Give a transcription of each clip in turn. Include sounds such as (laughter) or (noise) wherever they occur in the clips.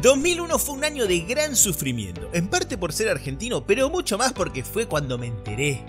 2001 fue un año de gran sufrimiento, en parte por ser argentino, pero mucho más porque fue cuando me enteré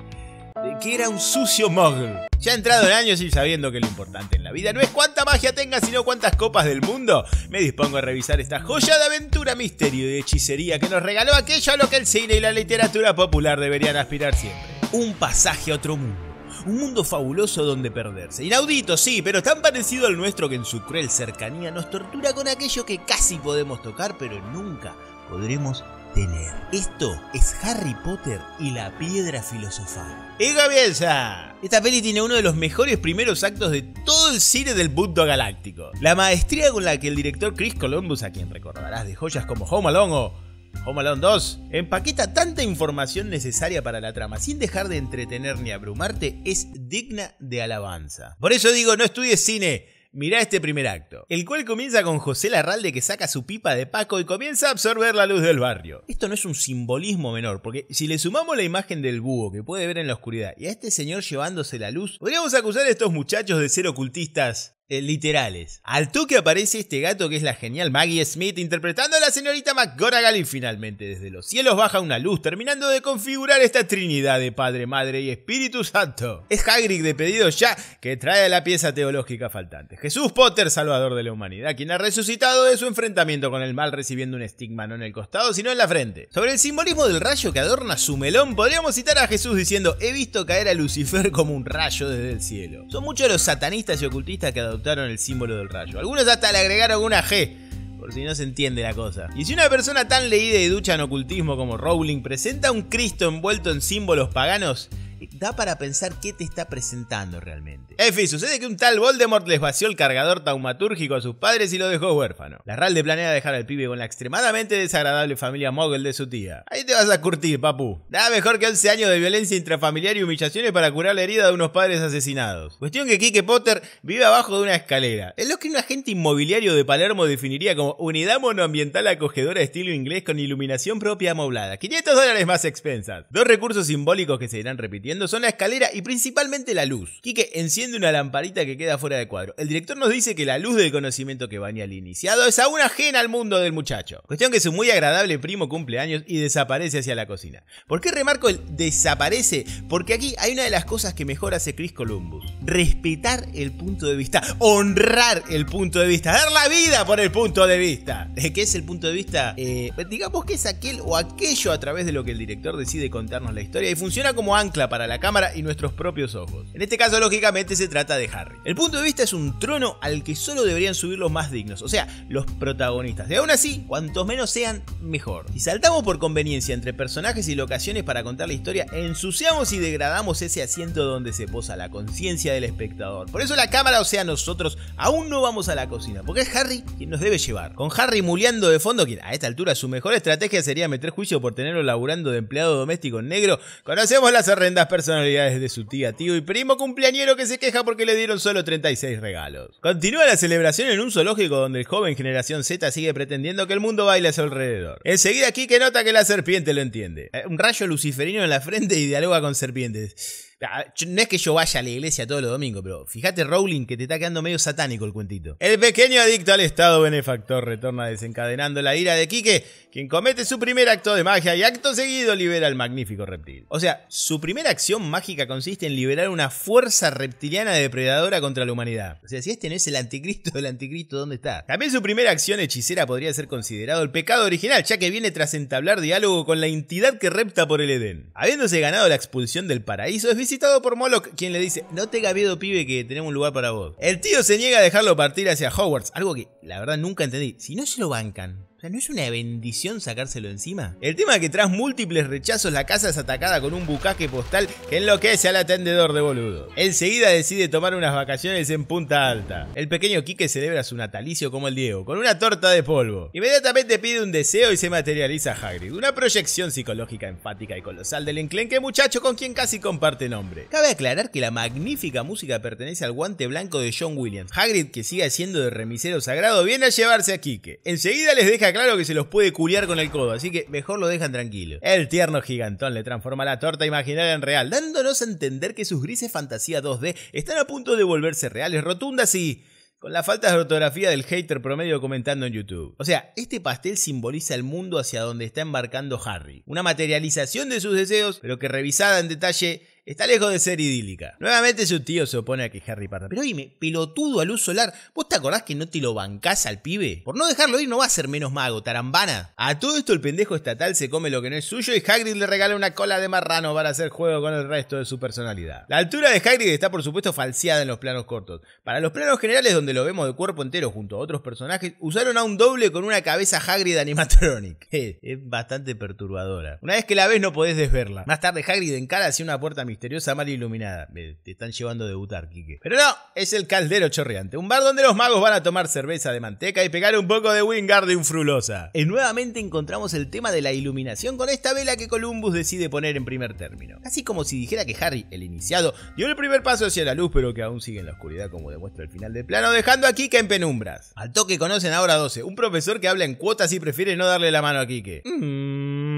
de que era un sucio mogul. Ya he entrado en años y sabiendo que lo importante en la vida no es cuánta magia tenga, sino cuántas copas del mundo, me dispongo a revisar esta joya de aventura, misterio y hechicería que nos regaló aquello a lo que el cine y la literatura popular deberían aspirar siempre. Un pasaje a otro mundo un mundo fabuloso donde perderse. Inaudito, sí, pero tan parecido al nuestro que en su cruel cercanía nos tortura con aquello que casi podemos tocar, pero nunca podremos tener. Esto es Harry Potter y la piedra filosofal. ¡Y ¿Eh, comienza! Esta peli tiene uno de los mejores primeros actos de todo el cine del mundo galáctico. La maestría con la que el director Chris Columbus, a quien recordarás de joyas como Home Alone o Home Alone 2 empaqueta tanta información necesaria para la trama sin dejar de entretener ni abrumarte es digna de alabanza. Por eso digo, no estudies cine, Mirá este primer acto, el cual comienza con José Larralde que saca su pipa de Paco y comienza a absorber la luz del barrio. Esto no es un simbolismo menor, porque si le sumamos la imagen del búho que puede ver en la oscuridad y a este señor llevándose la luz, podríamos acusar a estos muchachos de ser ocultistas eh, literales. Al toque aparece este gato que es la genial Maggie Smith interpretando a la señorita McGonagall y finalmente desde los cielos baja una luz terminando de configurar esta trinidad de Padre, Madre y Espíritu Santo. Es Hagrid de pedido ya que trae la pieza teológica faltante. Jesús Potter, salvador de la humanidad, quien ha resucitado de su enfrentamiento con el mal recibiendo un estigma no en el costado sino en la frente. Sobre el simbolismo del rayo que adorna su melón podríamos citar a Jesús diciendo he visto caer a Lucifer como un rayo desde el cielo. Son muchos los satanistas y ocultistas que adoptaron el símbolo del rayo. Algunos hasta le agregaron una G por si no se entiende la cosa. Y si una persona tan leída y ducha en ocultismo como Rowling presenta a un Cristo envuelto en símbolos paganos, da para pensar qué te está presentando realmente. En fin, sucede que un tal Voldemort les vació el cargador taumatúrgico a sus padres y lo dejó huérfano. La Ralde planea dejar al pibe con la extremadamente desagradable familia Muggle de su tía. Ahí te vas a curtir, papu. Nada mejor que 11 años de violencia intrafamiliar y humillaciones para curar la herida de unos padres asesinados. Cuestión que Kike Potter vive abajo de una escalera. Es lo que un agente inmobiliario de Palermo definiría como unidad monoambiental acogedora estilo inglés con iluminación propia amoblada. 500 dólares más expensas. Dos recursos simbólicos que se irán repitiendo son la escalera y principalmente la luz. Quique enciende una lamparita que queda fuera de cuadro. El director nos dice que la luz del conocimiento que baña al iniciado es aún ajena al mundo del muchacho. Cuestión que su muy agradable primo cumple años y desaparece hacia la cocina. ¿Por qué remarco el desaparece? Porque aquí hay una de las cosas que mejor hace Chris Columbus. Respetar el punto de vista, honrar el punto de vista, dar la vida por el punto de vista. ¿Qué es el punto de vista? Eh, digamos que es aquel o aquello a través de lo que el director decide contarnos la historia y funciona como ancla para la cámara y nuestros propios ojos. En este caso, lógicamente, se trata de Harry. El punto de vista es un trono al que solo deberían subir los más dignos, o sea, los protagonistas. Y aún así, cuantos menos sean, mejor. Si saltamos por conveniencia entre personajes y locaciones para contar la historia, ensuciamos y degradamos ese asiento donde se posa la conciencia del espectador. Por eso la cámara, o sea, nosotros aún no vamos a la cocina, porque es Harry quien nos debe llevar. Con Harry muleando de fondo, quien a esta altura su mejor estrategia sería meter juicio por tenerlo laburando de empleado doméstico negro, conocemos las arrendas personalidades de su tía, tío y primo cumpleañero que se queja porque le dieron solo 36 regalos. Continúa la celebración en un zoológico donde el joven generación Z sigue pretendiendo que el mundo baile a su alrededor. Enseguida que nota que la serpiente lo entiende. Eh, un rayo luciferino en la frente y dialoga con serpientes. Ah, no es que yo vaya a la iglesia todos los domingos, pero fíjate, Rowling, que te está quedando medio satánico el cuentito. El pequeño adicto al estado benefactor retorna desencadenando la ira de Quique, quien comete su primer acto de magia y acto seguido libera al magnífico reptil. O sea, su primera acción mágica consiste en liberar una fuerza reptiliana depredadora contra la humanidad. O sea, si este no es el anticristo del anticristo, ¿dónde está? También su primera acción hechicera podría ser considerado el pecado original, ya que viene tras entablar diálogo con la entidad que repta por el Edén. Habiéndose ganado la expulsión del paraíso, es felicitado por Moloch, quien le dice, no te miedo, pibe que tenemos un lugar para vos. El tío se niega a dejarlo partir hacia Hogwarts, algo que la verdad nunca entendí. Si no se lo bancan, o sea, ¿no es una bendición sacárselo encima? El tema es que tras múltiples rechazos la casa es atacada con un bucaje postal que enloquece al atendedor de boludo. Enseguida decide tomar unas vacaciones en Punta Alta. El pequeño Quique celebra su natalicio como el Diego, con una torta de polvo. Inmediatamente pide un deseo y se materializa Hagrid. Una proyección psicológica empática y colosal del enclenque muchacho con quien casi comparte nombre. Cabe aclarar que la magnífica música pertenece al guante blanco de John Williams. Hagrid, que sigue siendo de remisero sagrado, viene a llevarse a Quique. Enseguida les deja claro que se los puede culiar con el codo, así que mejor lo dejan tranquilo. El tierno gigantón le transforma la torta imaginaria en real, dándonos a entender que sus grises fantasía 2D están a punto de volverse reales, rotundas y con la falta de ortografía del hater promedio comentando en YouTube. O sea, este pastel simboliza el mundo hacia donde está embarcando Harry, una materialización de sus deseos, pero que revisada en detalle está lejos de ser idílica. Nuevamente su tío se opone a que Harry parta. Pero oíme, pelotudo a luz solar, ¿vos te acordás que no te lo bancás al pibe? Por no dejarlo ir no va a ser menos mago, tarambana. A todo esto el pendejo estatal se come lo que no es suyo y Hagrid le regala una cola de marrano para hacer juego con el resto de su personalidad. La altura de Hagrid está por supuesto falseada en los planos cortos. Para los planos generales donde lo vemos de cuerpo entero junto a otros personajes, usaron a un doble con una cabeza Hagrid animatronic. (laughs) Es, bastante perturbadora. Una vez que la ves no podés desverla. Más tarde Hagrid encara hacia una puerta misteriosa mal iluminada. te están llevando a debutar, Quique. Pero no, es el caldero chorreante. Un bar donde los magos van a tomar cerveza de manteca y pegar un poco de Wingardium frulosa. Y eh, nuevamente encontramos el tema de la iluminación con esta vela que Columbus decide poner en primer término. Así como si dijera que Harry, el iniciado, dio el primer paso hacia la luz, pero que aún sigue en la oscuridad, como demuestra el final del plano, dejando a Kike en penumbras. Al toque conocen ahora 12, un profesor que habla en cuotas y prefiere no darle la mano a Kike. Mmm.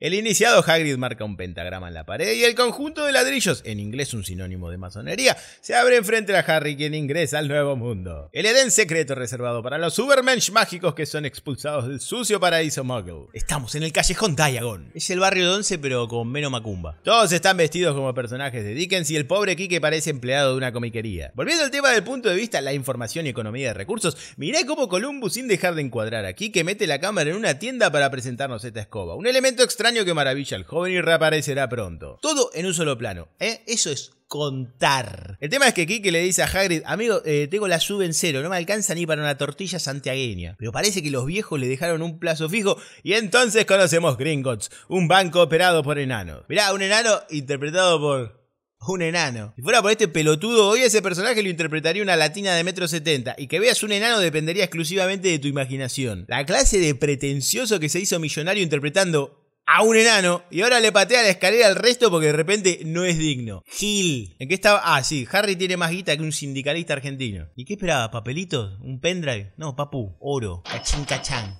El iniciado Hagrid marca un pentagrama en la pared y el conjunto de ladrillos, en inglés un sinónimo de masonería, se abre enfrente a Harry quien ingresa al nuevo mundo. El Edén secreto reservado para los supermens mágicos que son expulsados del sucio paraíso Muggle. Estamos en el callejón Diagon. Es el barrio 11 pero con menos macumba. Todos están vestidos como personajes de Dickens y el pobre Quique parece empleado de una comiquería. Volviendo al tema del punto de vista la información y economía de recursos, miré cómo Columbus sin dejar de encuadrar a que mete la cámara en una tienda para presentarnos esta escoba. Un elemento extraño que maravilla, el joven y reaparecerá pronto. Todo en un solo plano, ¿eh? Eso es contar. El tema es que Kike le dice a Hagrid, amigo, eh, tengo la sub en cero, no me alcanza ni para una tortilla santiagueña. Pero parece que los viejos le dejaron un plazo fijo y entonces conocemos Gringotts, un banco operado por enanos. Mirá, un enano interpretado por... Un enano. Si fuera por este pelotudo, hoy ese personaje lo interpretaría una latina de metro setenta. Y que veas un enano dependería exclusivamente de tu imaginación. La clase de pretencioso que se hizo millonario interpretando a un enano y ahora le patea la escalera al resto porque de repente no es digno. Gil. ¿En qué estaba? Ah, sí, Harry tiene más guita que un sindicalista argentino. ¿Y qué esperaba? ¿Papelitos? ¿Un pendrive? No, papu, oro, cachín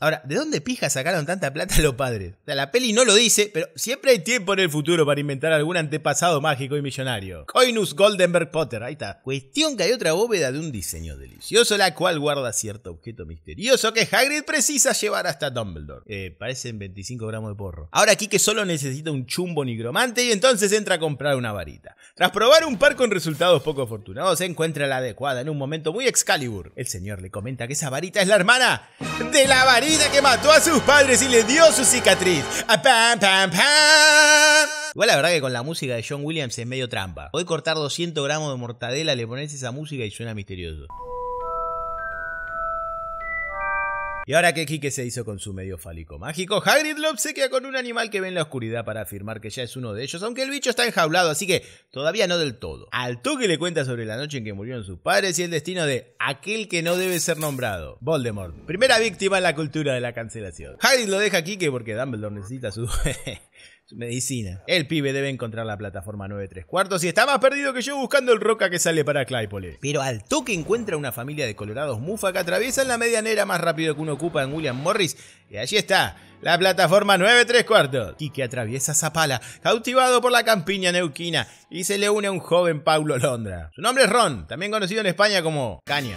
Ahora, ¿de dónde pija sacaron tanta plata los padres? O sea, la peli no lo dice, pero siempre hay tiempo en el futuro para inventar algún antepasado mágico y millonario. Coinus Goldenberg Potter, ahí está. Cuestión que hay otra bóveda de un diseño delicioso, la cual guarda cierto objeto misterioso que Hagrid precisa llevar hasta Dumbledore. Eh, parecen 25 gramos de porro. Ahora que solo necesita un chumbo nigromante y entonces entra a comprar una varita. Tras probar un par con resultados poco afortunados, oh, encuentra la adecuada en un momento muy Excalibur. El señor le comenta que esa varita es la hermana de la varita que mató a sus padres y le dio su cicatriz. Ah, ¡Pam, pam, pam! Igual la verdad que con la música de John Williams es medio trampa. Voy a cortar 200 gramos de mortadela, le pones esa música y suena misterioso. Y ahora que Quique se hizo con su medio fálico mágico, Hagrid lo obsequia con un animal que ve en la oscuridad para afirmar que ya es uno de ellos, aunque el bicho está enjaulado, así que todavía no del todo. Al toque le cuenta sobre la noche en que murieron sus padres y el destino de aquel que no debe ser nombrado, Voldemort. Primera víctima en la cultura de la cancelación. Hagrid lo deja a que porque Dumbledore necesita (laughs) su... medicina. El pibe debe encontrar la plataforma 9 3 cuartos y está más perdido que yo buscando el roca que sale para Claypole. Pero al toque encuentra una familia de colorados mufa que atraviesan la medianera más rápido que uno ocupa en William Morris y allí está. La plataforma 9 3 cuartos. que atraviesa Zapala, cautivado por la campiña neuquina, y se le une a un joven Paulo Londra. Su nombre es Ron, también conocido en España como Caña.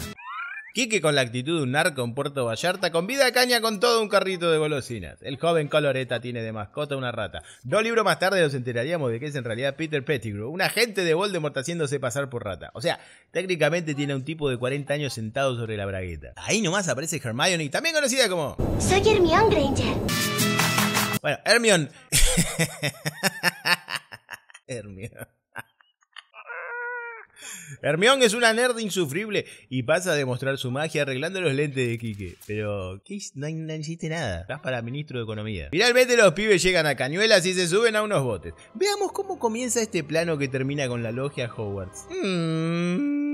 Quique con la actitud de un narco en Puerto Vallarta convida a Caña con todo un carrito de golosinas. El joven Coloreta tiene de mascota una rata. Dos libros más tarde nos enteraríamos de que es en realidad Peter Pettigrew, un agente de Voldemort haciéndose pasar por rata. O sea, técnicamente tiene un tipo de 40 años sentado sobre la bragueta. Ahí nomás aparece Hermione, también conocida como... Soy Hermione Granger. Bueno, Hermione... (laughs) Hermione. Hermión es una nerd insufrible y pasa a demostrar su magia arreglando los lentes de Quique. Pero, ¿qué? No, hiciste nada. Estás para ministro de Economía. Finalmente los pibes llegan a cañuelas y se suben a unos botes. Veamos cómo comienza este plano que termina con la logia Hogwarts. Hmm.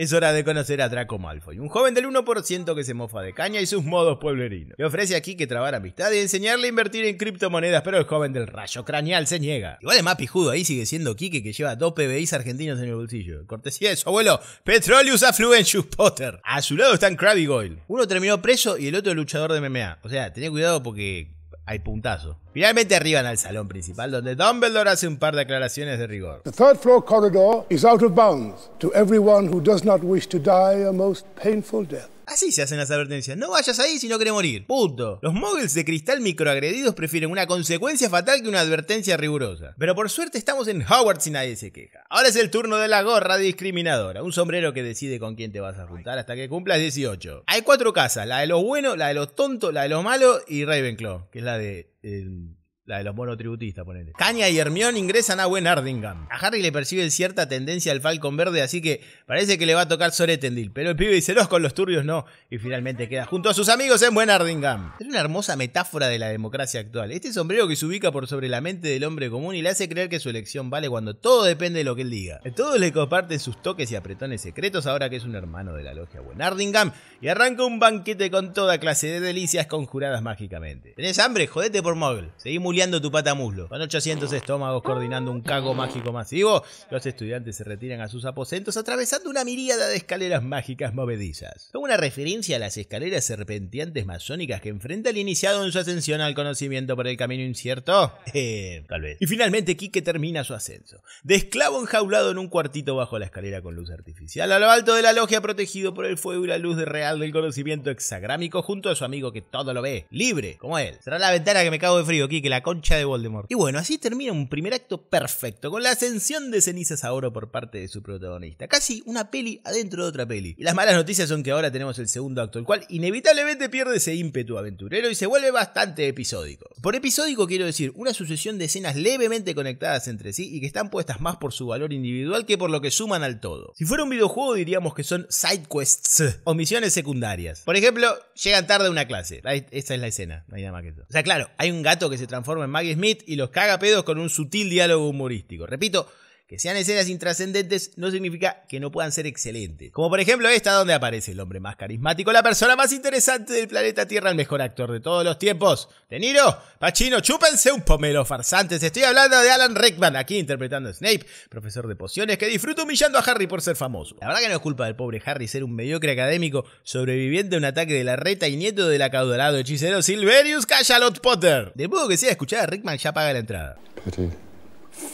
Es hora de conocer a Draco Malfoy, un joven del 1% que se mofa de caña y sus modos pueblerinos. Le ofrece aquí que trabar amistad y enseñarle a invertir en criptomonedas, pero el joven del rayo craneal se niega. Igual es más pijudo, ahí sigue siendo Quique que lleva dos PBIs argentinos en el bolsillo. Cortesía de su abuelo, Petroleus Affluentius Potter. A su lado están Krabby Goyle. Uno terminó preso y el otro luchador de MMA. O sea, tenía cuidado porque hay puntazo. Finalmente arriban al salón principal donde Dumbledore hace un par de aclaraciones de rigor. The third floor corridor is out of bounds to everyone who does not wish to die a most painful death. Así se hacen las advertencias. No vayas ahí si no querés morir. Punto. Los móviles de cristal microagredidos prefieren una consecuencia fatal que una advertencia rigurosa. Pero por suerte estamos en Howard sin nadie se queja. Ahora es el turno de la gorra discriminadora. Un sombrero que decide con quién te vas a juntar hasta que cumplas 18. Hay cuatro casas. La de los buenos, la de los tontos, la de los malos y Ravenclaw. Que es la de... Em, de los monotributistas, ponele. Caña y Hermión ingresan a buen Ardingham. A Harry le percibe cierta tendencia al Falcon Verde, así que parece que le va a tocar Soretendil. Pero el pibe dice, no con los turbios no. Y finalmente queda junto a sus amigos en buen Ardingham. Es una hermosa metáfora de la democracia actual. Este sombrero que se ubica por sobre la mente del hombre común y le hace creer que su elección vale cuando todo depende de lo que él diga. Todos le comparten sus toques y apretones secretos ahora que es un hermano de la logia buen Ardingham. Y arranca un banquete con toda clase de delicias conjuradas mágicamente. ¿Tenés hambre? Jodete por móvil. Seguí tu pata muslo. Con 800 estómagos coordinando un cago mágico masivo, los estudiantes se retiran a sus aposentos atravesando una miríada de escaleras mágicas movedizas. Con una referencia a las escaleras serpenteantes masónicas que enfrenta el iniciado en su ascensión al conocimiento por el camino incierto. (laughs) Eh, tal vez. Y finalmente Quique termina su ascenso. De esclavo enjaulado en un cuartito bajo la escalera con luz artificial, a lo alto de la logia protegido por el fuego y la luz real del conocimiento hexagrámico junto a su amigo que todo lo ve, libre, como él. Será la ventana que me cago de frío, Quique, la concha de Voldemort. Y bueno, así termina un primer acto perfecto, con la ascensión de cenizas a oro por parte de su protagonista. Casi una peli adentro de otra peli. Y las malas noticias son que ahora tenemos el segundo acto, el cual inevitablemente pierde ese ímpetu aventurero y se vuelve bastante episódico. Por episódico quiero decir una sucesión de escenas levemente conectadas entre sí y que están puestas más por su valor individual que por lo que suman al todo. Si fuera un videojuego diríamos que son side quests o misiones secundarias. Por ejemplo, llegan tarde a una clase. Esa es la escena, nada más que eso. O sea, claro, hay un gato que se transforma en Maggie Smith y los caga pedos con un sutil diálogo humorístico. Repito, que sean escenas intrascendentes no significa que no puedan ser excelentes. Como por ejemplo esta donde aparece el hombre más carismático, la persona más interesante del planeta Tierra, el mejor actor de todos los tiempos. De Niro, Pachino, chúpense un pomelo farsantes. Estoy hablando de Alan Rickman, aquí interpretando a Snape, profesor de pociones que disfruta humillando a Harry por ser famoso. La verdad que no es culpa del pobre Harry ser un mediocre académico sobreviviente a un ataque de la reta y nieto del acaudalado hechicero Silverius Cashalot Potter. De modo que sea escuchar a Rickman ya paga la entrada.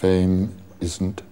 fame isn't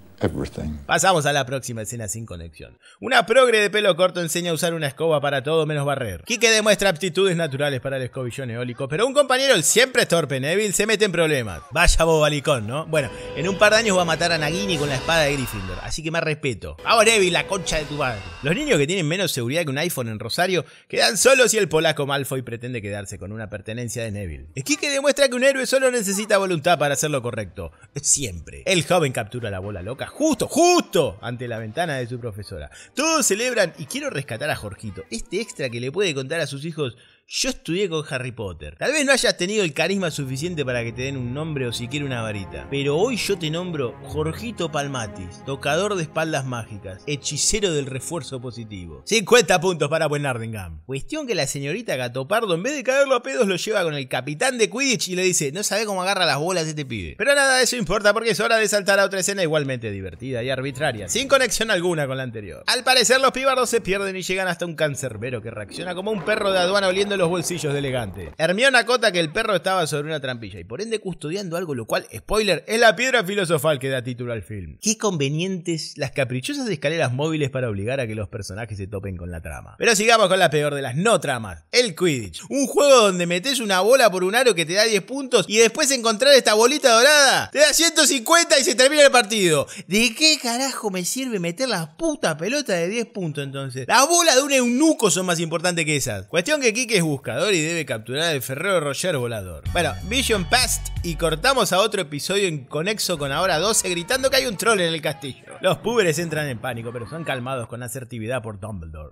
Pasamos a la próxima escena sin conexión. Una progre de pelo corto enseña a usar una escoba para todo menos barrer. Kike demuestra aptitudes naturales para el escobillón eólico, pero un compañero, el siempre torpe Neville, se mete en problemas. Vaya bobalicón, ¿no? Bueno, en un par de años va a matar a Nagini con la espada de Gryffindor, así que más respeto. Vamos Neville, la concha de tu madre. Los niños que tienen menos seguridad que un iPhone en Rosario quedan solos si el polaco Malfoy pretende quedarse con una pertenencia de Neville. Kike demuestra que un héroe solo necesita voluntad para hacer lo correcto. Siempre. El joven captura la bola loca justo, justo ante la ventana de su profesora. Todos celebran y quiero rescatar a Jorgito, este extra que le puede contar a sus hijos yo estudié con Harry Potter. Tal vez no hayas tenido el carisma suficiente para que te den un nombre o siquiera una varita. Pero hoy yo te nombro Jorgito Palmatis, tocador de espaldas mágicas, hechicero del refuerzo positivo. 50 puntos para Buenardingham. Cuestión que la señorita Gatopardo, en vez de caerlo a pedos, lo lleva con el capitán de Quidditch y le dice: No sabe cómo agarra las bolas este pibe. Pero nada de eso importa porque es hora de saltar a otra escena igualmente divertida y arbitraria, sin conexión alguna con la anterior. Al parecer, los pibardos se pierden y llegan hasta un cancerbero que reacciona como un perro de aduana oliendo los bolsillos de elegante. Hermión acota que el perro estaba sobre una trampilla y por ende custodiando algo, lo cual, spoiler, es la piedra filosofal que da título al film. Qué convenientes las caprichosas escaleras móviles para obligar a que los personajes se topen con la trama. Pero sigamos con la peor de las no tramas, el Quidditch. Un juego donde metes una bola por un aro que te da 10 puntos y después encontrar esta bolita dorada te da 150 y se termina el partido. ¿De qué carajo me sirve meter la puta pelota de 10 puntos entonces? Las bolas de un eunuco son más importantes que esas. Cuestión que Kike buscador y debe capturar al Ferrero Roger volador. Bueno, Vision Past y cortamos a otro episodio en conexo con ahora 12 gritando que hay un troll en el castillo. Los púberes entran en pánico, pero son calmados con asertividad por Dumbledore.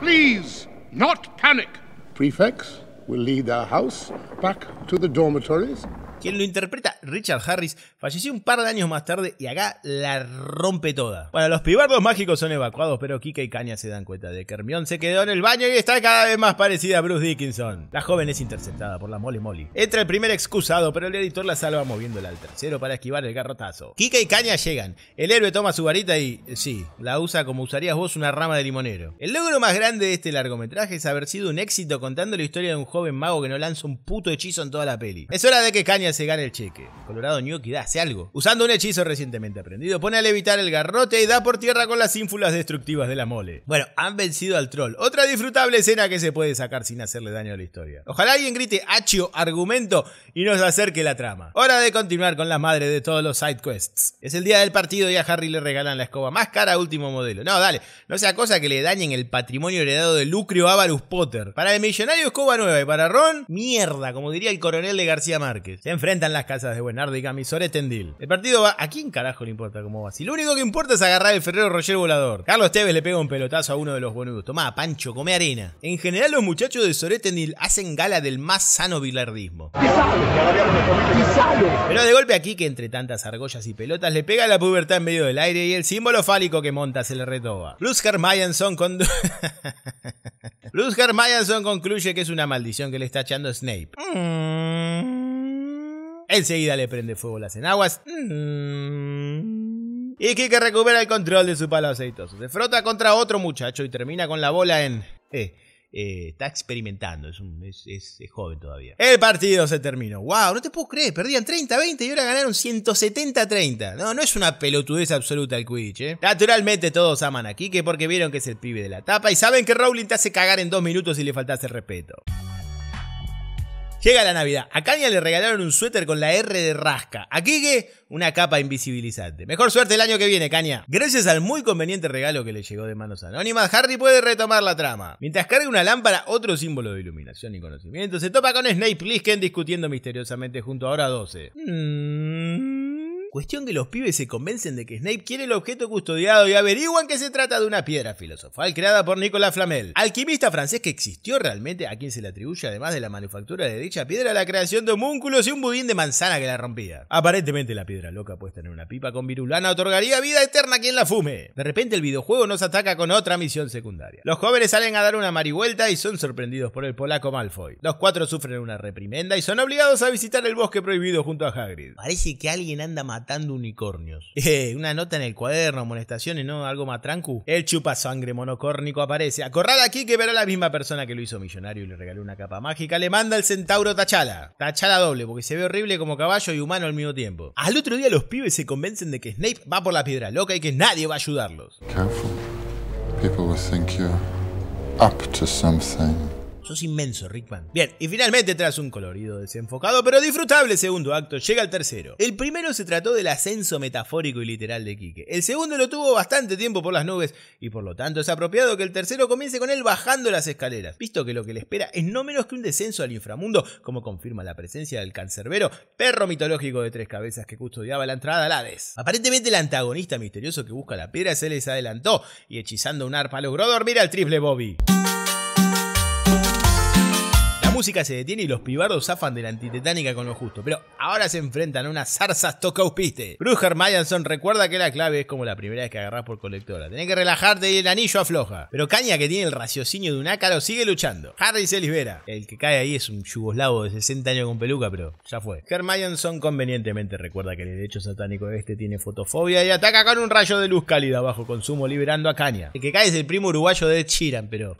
Please, not panic. Prefects will lead our house back to the dormitories quien lo interpreta, Richard Harris, falleció un par de años más tarde y acá la rompe toda. Bueno, los pibardos mágicos son evacuados, pero Kika y Caña se dan cuenta de que Hermión se quedó en el baño y está cada vez más parecida a Bruce Dickinson. La joven es interceptada por la Molly Molly. Entra el primer excusado, pero el editor la salva moviéndola al tercero para esquivar el garrotazo. Kika y Caña llegan. El héroe toma su varita y, sí, la usa como usarías vos una rama de limonero. El logro más grande de este largometraje es haber sido un éxito contando la historia de un joven mago que no lanza un puto hechizo en toda la peli. Es hora de que Caña se gana el cheque. Colorado da, hace algo. Usando un hechizo recientemente aprendido, pone a levitar el garrote y da por tierra con las ínfulas destructivas de la mole. Bueno, han vencido al troll. Otra disfrutable escena que se puede sacar sin hacerle daño a la historia. Ojalá alguien grite hachio argumento y nos acerque la trama. Hora de continuar con la madre de todos los side quests. Es el día del partido y a Harry le regalan la escoba más cara último modelo. No, dale, no sea cosa que le dañen el patrimonio heredado de Lucrio Avarus Potter. Para el millonario escoba nueva y para Ron, mierda, como diría el coronel de García Márquez enfrentan las casas de Buenardo y Camisoret Soretendil. El partido va. ¿A quién carajo le importa cómo va? Si lo único que importa es agarrar el Ferrero Roger volador. Carlos Tevez le pega un pelotazo a uno de los buenos Tomá, Pancho, come arena. En general, los muchachos de Soretendil hacen gala del más sano bilardismo. Pero de golpe aquí, que entre tantas argollas y pelotas, le pega la pubertad en medio del aire y el símbolo fálico que monta se le retoba. Bruce Hermayanson con. (laughs) Bruce concluye que es una maldición que le está echando Snape. Mmm... Enseguida le prende fuego las enaguas. Mm. Y Kike recupera el control de su palo aceitoso. Se frota contra otro muchacho y termina con la bola en... Eh, eh está experimentando, es, joven todavía. El partido se terminó. ¡Wow! No te puedo creer, perdían 30-20 y ahora ganaron 170-30. No, no es una pelotudez absoluta el Quidditch, eh. Naturalmente todos aman a Kike porque vieron que es el pibe de la tapa y saben que Rowling te hace cagar en dos minutos si le faltase respeto. Llega la Navidad. A Caña le regalaron un suéter con la R de rasca. A Kike, una capa invisibilizante. Mejor suerte el año que viene, Caña. Gracias al muy conveniente regalo que le llegó de manos anónimas, Harry puede retomar la trama. Mientras carga una lámpara, otro símbolo de iluminación y conocimiento, se topa con Snape Lisken discutiendo misteriosamente junto a Hora 12. Mmm. Cuestión que los pibes se convencen de que Snape quiere el objeto custodiado y averiguan que se trata de una piedra filosofal creada por Nicolas Flamel, alquimista francés que existió realmente, a quien se le atribuye además de la manufactura de dicha piedra la creación de homúnculos y un budín de manzana que la rompía. Aparentemente la piedra loca puesta en una pipa con virulana otorgaría vida eterna a quien la fume. De repente el videojuego nos ataca con otra misión secundaria. Los jóvenes salen a dar una marihuelta y son sorprendidos por el polaco Malfoy. Los cuatro sufren una reprimenda y son obligados a visitar el bosque prohibido junto a Hagrid. Parece que alguien anda matando matando unicornios. (laughs) Eh, una nota en el cuaderno, molestaciones, ¿no? Algo matrancu. El sangre monocórnico aparece. Acorral aquí que verá la misma persona que lo hizo millonario y le regaló una capa mágica. Le manda el centauro Tachala. Tachala doble, porque se ve horrible como caballo y humano al mismo tiempo. Al otro día los pibes se convencen de que Snape va por la piedra loca y que nadie va a ayudarlos. Sos inmenso, Rickman. Bien, y finalmente tras un colorido desenfocado pero disfrutable segundo acto, llega el tercero. El primero se trató del ascenso metafórico y literal de Quique. El segundo lo tuvo bastante tiempo por las nubes y por lo tanto es apropiado que el tercero comience con él bajando las escaleras, visto que lo que le espera es no menos que un descenso al inframundo, como confirma la presencia del cancerbero, perro mitológico de tres cabezas que custodiaba la entrada a la Hades. Aparentemente el antagonista misterioso que busca la piedra se les adelantó y hechizando un arpa logró dormir al triple Bobby música se detiene y los pibardos zafan de la antitetánica con lo justo, pero ahora se enfrentan a unas zarzas tocaupiste. Bruce Mayanson recuerda que la clave es como la primera vez que agarras por colectora. Tenés que relajarte y el anillo afloja. Pero Caña, que tiene el raciocinio de un ácaro, sigue luchando. Harry se libera. El que cae ahí es un yugoslavo de 60 años con peluca, pero ya fue. Hermayanson convenientemente recuerda que el derecho satánico de este tiene fotofobia y ataca con un rayo de luz cálida bajo consumo, liberando a Caña. El que cae es el primo uruguayo de Ed pero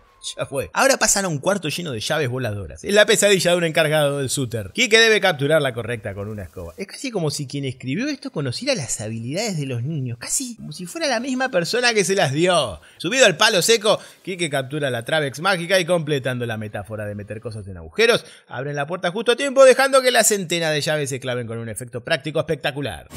Ahora pasan a un cuarto lleno de llaves voladoras. Es la pesadilla de un encargado del suter. Kike debe capturar la correcta con una escoba. Es casi como si quien escribió esto conociera las habilidades de los niños. Casi como si fuera la misma persona que se las dio. Subido al palo seco, Kike captura la Travex mágica y completando la metáfora de meter cosas en agujeros, abren la puerta justo a tiempo dejando que la centena de llaves se claven con un efecto práctico espectacular.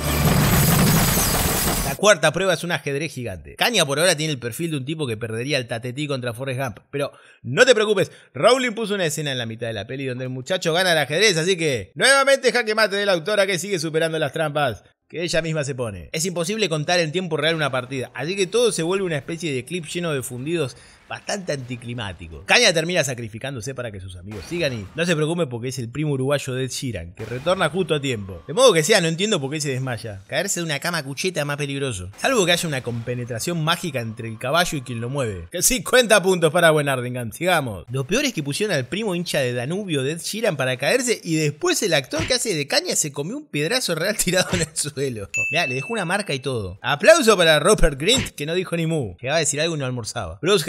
La cuarta prueba es un ajedrez gigante. Caña por ahora tiene el perfil de un tipo que perdería el tatetí contra Forrest Gump. Pero no te preocupes, Rowling puso una escena en la mitad de la peli donde el muchacho gana el ajedrez, así que nuevamente jaque mate de la autora que sigue superando las trampas que ella misma se pone. Es imposible contar en tiempo real una partida, así que todo se vuelve una especie de clip lleno de fundidos bastante anticlimático. Caña termina sacrificándose para que sus amigos sigan y no se preocupe porque es el primo uruguayo de Sheeran, que retorna justo a tiempo. De modo que sea, no entiendo por qué se desmaya. Caerse de una cama cucheta más peligroso. Salvo que haya una compenetración mágica entre el caballo y quien lo mueve. Que sí, cuenta puntos para Buenardingan, sigamos. Lo peor es que pusieron al primo hincha de Danubio de Ed Sheeran para caerse y después el actor que hace de caña se comió un pedazo real (laughs) tirado en el suelo. Mira, le dejó una marca y todo. Aplauso para Robert Grint, que no dijo ni mu. Que va a decir algo y no almorzaba. Bruce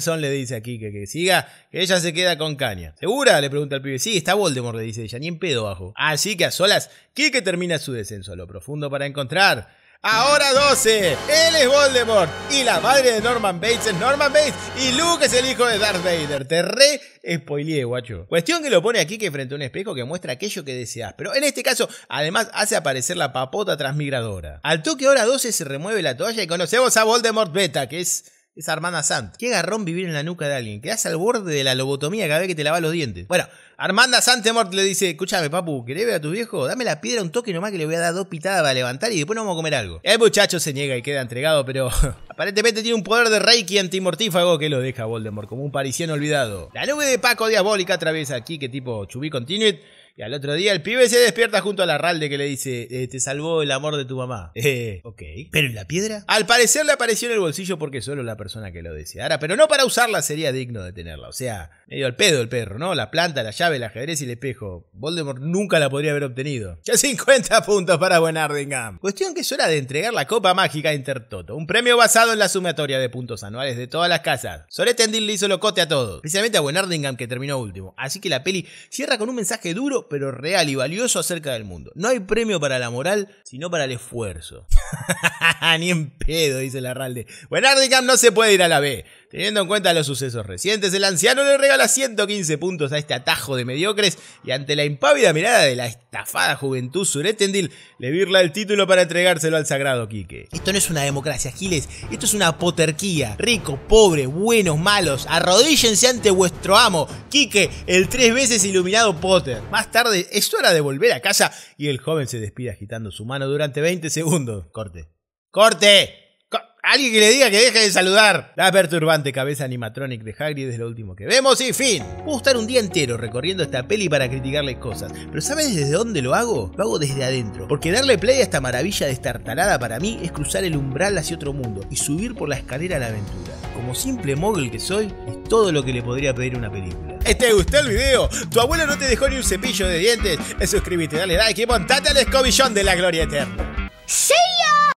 son le dice aquí que, que siga, que ella se queda con caña. ¿Segura? Le pregunta al pibe. Sí, está Voldemort, le dice ella, ni en pedo bajo. Así que a solas, Kike termina su descenso a lo profundo para encontrar Ahora 12. Él es Voldemort. Y la madre de Norman Bates es Norman Bates. Y Luke es el hijo de Darth Vader. Te re spoileé, guacho. Cuestión que lo pone aquí que frente a un espejo que muestra aquello que deseas. Pero en este caso, además, hace aparecer la papota transmigradora. Al toque ahora 12 se remueve la toalla y conocemos a Voldemort Beta, que es es Armanda Sant. Qué garrón vivir en la nuca de alguien. hace al borde de la lobotomía cada vez que te lava los dientes. Bueno, Armanda Santemort le dice: Escúchame, papu, ¿querés ver a tu viejo? Dame la piedra un toque nomás que le voy a dar dos pitadas para levantar y después nos vamos a comer algo. El muchacho se niega y queda entregado, pero (laughs) aparentemente tiene un poder de Reiki antimortífago que lo deja Voldemort como un parisiano olvidado. La nube de Paco diabólica atraviesa aquí, que tipo Chubí Continued y al otro día el pibe se despierta junto a la Ralde que le dice, eh, te salvó el amor de tu mamá. (laughs) Eh, ok. ¿Pero en la piedra? Al parecer le apareció en el bolsillo porque solo la persona que lo deseara, pero no para usarla sería digno de tenerla. O sea, medio al pedo el perro, ¿no? La planta, la llave, el ajedrez y el espejo. Voldemort nunca la podría haber obtenido. (laughs) Ya 50 puntos para Buenardingham. Cuestión que es hora de entregar la Copa Mágica Intertoto, un premio basado en la sumatoria de puntos anuales de todas las casas. sobre le hizo locote a todos, especialmente a Buenardingham que terminó último. Así que la peli cierra con un mensaje duro pero real y valioso acerca del mundo. No hay premio para la moral, sino para el esfuerzo. (laughs) Ni en pedo, dice Bueno, Ardicam no se puede ir a la B. Teniendo en cuenta los sucesos recientes, el anciano le regala 115 puntos a este atajo de mediocres y ante la impávida mirada de la estafada juventud suretendil, le virla el título para entregárselo al sagrado Quique. Esto no es una democracia, Giles, esto es una poterquía. Rico, pobre, buenos, malos, arrodíllense ante vuestro amo, Quique, el tres veces iluminado Potter. Más tarde es hora de volver a casa y el joven se despide agitando su mano durante 20 segundos. Corte. ¡Corte! Alguien que le diga que deje de saludar. La perturbante cabeza animatronic de Hagrid es lo último que vemos y fin. Puedo estar un día entero recorriendo esta peli para criticarle cosas, pero ¿sabes desde dónde lo hago? Lo hago desde adentro, porque darle play a esta maravilla destartalada para mí es cruzar el umbral hacia otro mundo y subir por la escalera a la aventura. Como simple mogul que soy, es todo lo que le podría pedir una película. ¿Te gustó el video? ¿Tu abuelo no te dejó ni un cepillo de dientes? Suscríbete, dale like y montate al escobillón de la gloria eterna. ¡Sí!